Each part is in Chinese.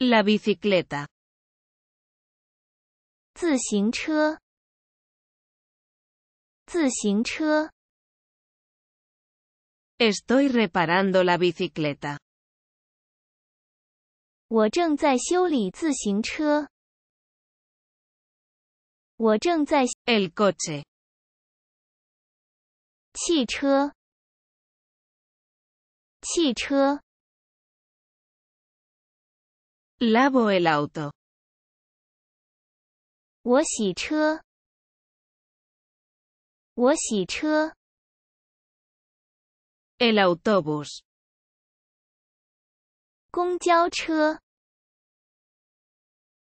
La bicicleta. Estoy reparando la bicicleta. 我正在 El coche. 汽车，汽车。Lavo el auto. Wo xì chē. Wo xì chē. El autobús. Gong jiao chu.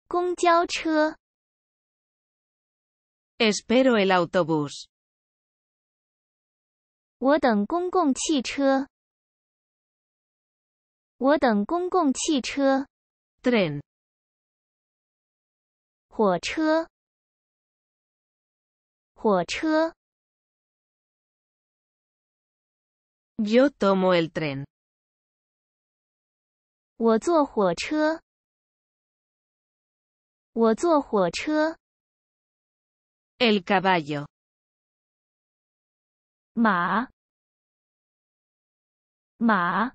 Gong jiao chu. Espero el autobús. Wo děng gōng chu. train，火车，火车。Yo tomo el tren。我坐火车。我坐火车。El caballo，马，马。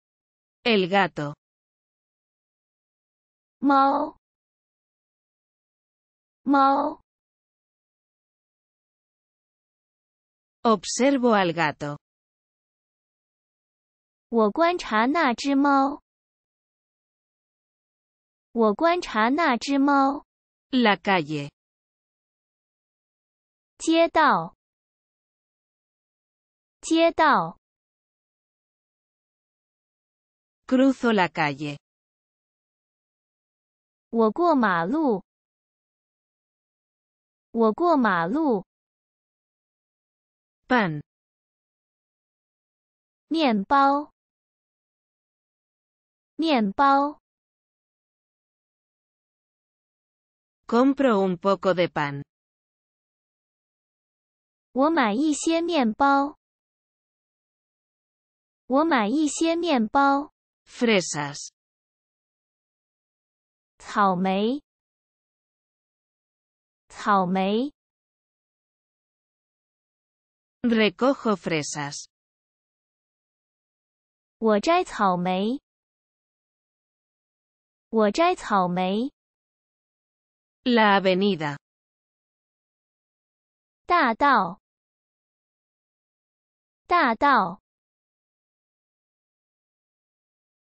el gato. mo. observo al gato. wo kwon na chim mo. wo na chim mo. la calle. chie ta Cruzo la calle. Woguo ma lu. Pan. Mien Pao Mien Pao Compro un poco de pan. Woma y se mien bao. Woma y se mien pao. fresas，草莓，草莓，recojo fresas，我摘草莓，我摘草莓，la avenida，大道，大道。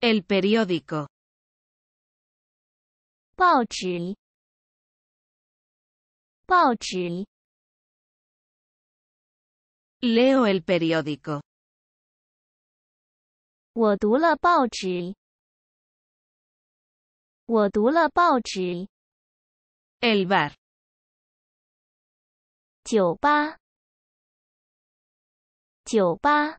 El periódico. Pauchil. Pauchil. Leo el periódico. Watula Pauchil. Watula Pauchil. El bar. Tiopa. Tiopa.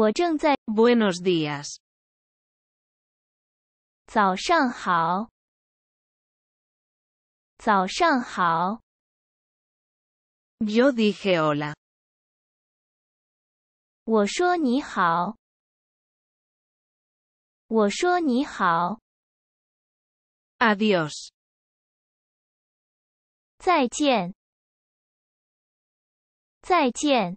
我正在。Buenos días。早上好。早上好。Yo dije hola。我说你好。我说你好。Adiós。再见。再见。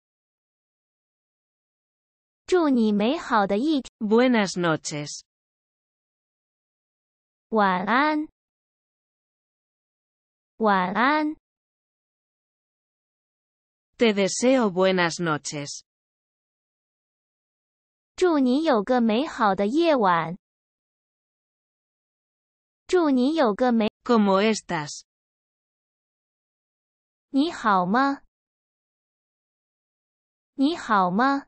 祝你美好的一天。Buenas noches。晚安。晚安。Te deseo buenas noches。祝你有个美好的夜晚。祝你有个美。Cómo estás？你好吗？你好吗？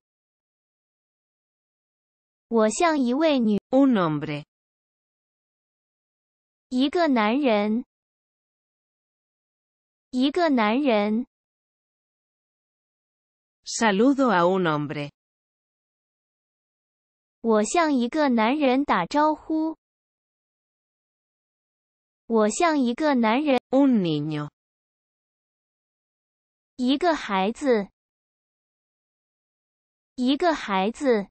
我像一位女，un hombre，一个男人，一个男人，saludo a un hombre，我向一个男人打招呼，我向一个男人，un niño，一个孩子，一个孩子。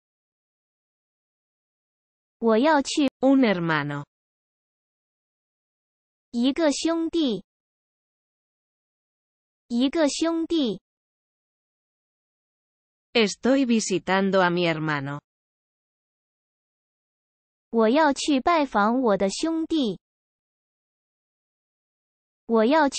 我要去。Un hermano。一个兄弟。一个兄弟。Estoy visitando a mi hermano。我要去拜访我的兄弟。我要去。